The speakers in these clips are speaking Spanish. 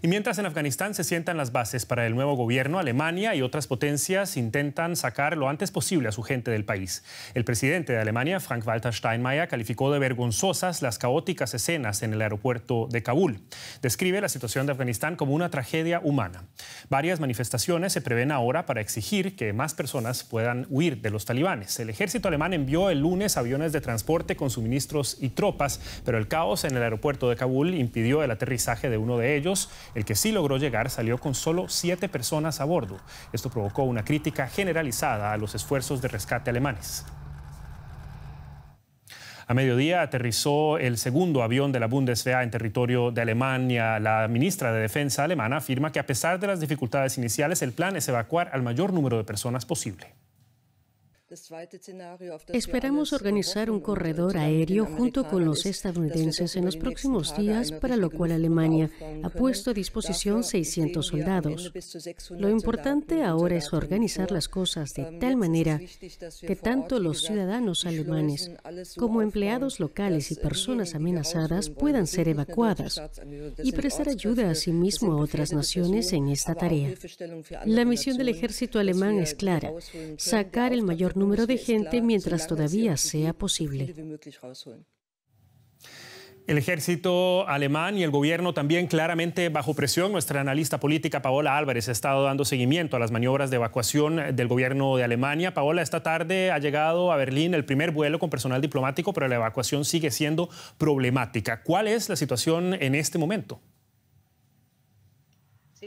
Y mientras en Afganistán se sientan las bases para el nuevo gobierno, Alemania y otras potencias intentan sacar lo antes posible a su gente del país. El presidente de Alemania, Frank-Walter Steinmeier, calificó de vergonzosas las caóticas escenas en el aeropuerto de Kabul. Describe la situación de Afganistán como una tragedia humana. Varias manifestaciones se prevén ahora para exigir que más personas puedan huir de los talibanes. El ejército alemán envió el lunes aviones de transporte con suministros y tropas, pero el caos en el aeropuerto de Kabul impidió el aterrizaje de uno de ellos. El que sí logró llegar salió con solo siete personas a bordo. Esto provocó una crítica generalizada a los esfuerzos de rescate alemanes. A mediodía aterrizó el segundo avión de la Bundeswehr en territorio de Alemania. La ministra de Defensa alemana afirma que a pesar de las dificultades iniciales, el plan es evacuar al mayor número de personas posible. Esperamos organizar un corredor aéreo junto con los estadounidenses en los próximos días, para lo cual Alemania ha puesto a disposición 600 soldados. Lo importante ahora es organizar las cosas de ähm, tal manera que tanto los ciudadanos alemanes um como empleados äh, locales y personas amenazadas puedan ser evacuadas y prestar ayuda a sí mismo a otras naciones en esta tarea. La misión del ejército alemán es clara, sacar el mayor número de gente mientras todavía sea posible. El ejército alemán y el gobierno también claramente bajo presión. Nuestra analista política Paola Álvarez ha estado dando seguimiento a las maniobras de evacuación del gobierno de Alemania. Paola, esta tarde ha llegado a Berlín el primer vuelo con personal diplomático, pero la evacuación sigue siendo problemática. ¿Cuál es la situación en este momento?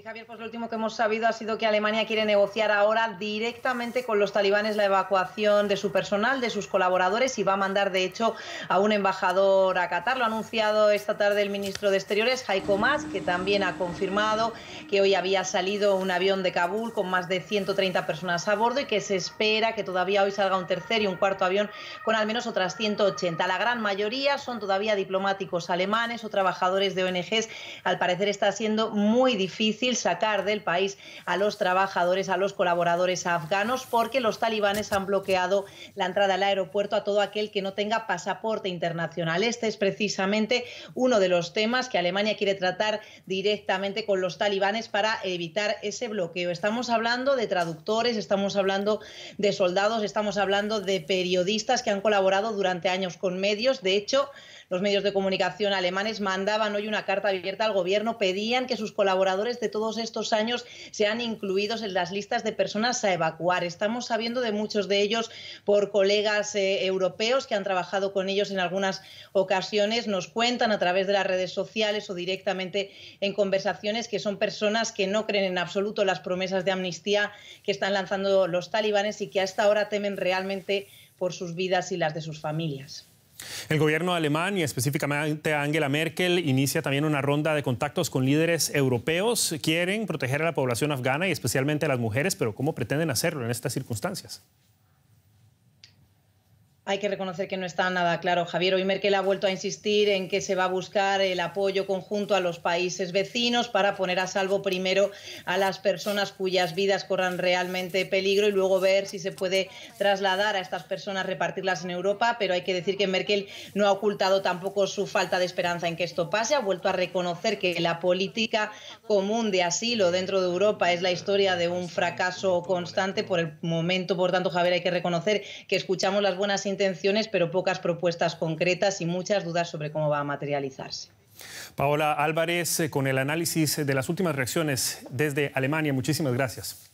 Javier, pues lo último que hemos sabido ha sido que Alemania quiere negociar ahora directamente con los talibanes la evacuación de su personal, de sus colaboradores y va a mandar, de hecho, a un embajador a Qatar. Lo ha anunciado esta tarde el ministro de Exteriores, Jaiko Mas, que también ha confirmado que hoy había salido un avión de Kabul con más de 130 personas a bordo y que se espera que todavía hoy salga un tercer y un cuarto avión con al menos otras 180. La gran mayoría son todavía diplomáticos alemanes o trabajadores de ONGs. Al parecer está siendo muy difícil ...el sacar del país a los trabajadores, a los colaboradores afganos, porque los talibanes han bloqueado la entrada al aeropuerto a todo aquel que no tenga pasaporte internacional. Este es precisamente uno de los temas que Alemania quiere tratar directamente con los talibanes para evitar ese bloqueo. Estamos hablando de traductores, estamos hablando de soldados, estamos hablando de periodistas que han colaborado durante años con medios. De hecho, los medios de comunicación alemanes mandaban hoy una carta abierta al gobierno, pedían que sus colaboradores de todos estos años sean incluidos en las listas de personas a evacuar. Estamos sabiendo de muchos de ellos por colegas eh, europeos que han trabajado con ellos en algunas ocasiones. Nos cuentan a través de las redes sociales o directamente en conversaciones que son personas que no creen en absoluto las promesas de amnistía que están lanzando los talibanes y que hasta ahora temen realmente por sus vidas y las de sus familias. El gobierno alemán y específicamente Angela Merkel inicia también una ronda de contactos con líderes europeos. Quieren proteger a la población afgana y especialmente a las mujeres, pero ¿cómo pretenden hacerlo en estas circunstancias? hay que reconocer que no está nada claro, Javier. Hoy Merkel ha vuelto a insistir en que se va a buscar el apoyo conjunto a los países vecinos para poner a salvo primero a las personas cuyas vidas corran realmente peligro y luego ver si se puede trasladar a estas personas, repartirlas en Europa. Pero hay que decir que Merkel no ha ocultado tampoco su falta de esperanza en que esto pase. Ha vuelto a reconocer que la política común de asilo dentro de Europa es la historia de un fracaso constante. Por el momento, por tanto, Javier, hay que reconocer que escuchamos las buenas intenciones pero pocas propuestas concretas y muchas dudas sobre cómo va a materializarse. Paola Álvarez, eh, con el análisis de las últimas reacciones desde Alemania, muchísimas gracias.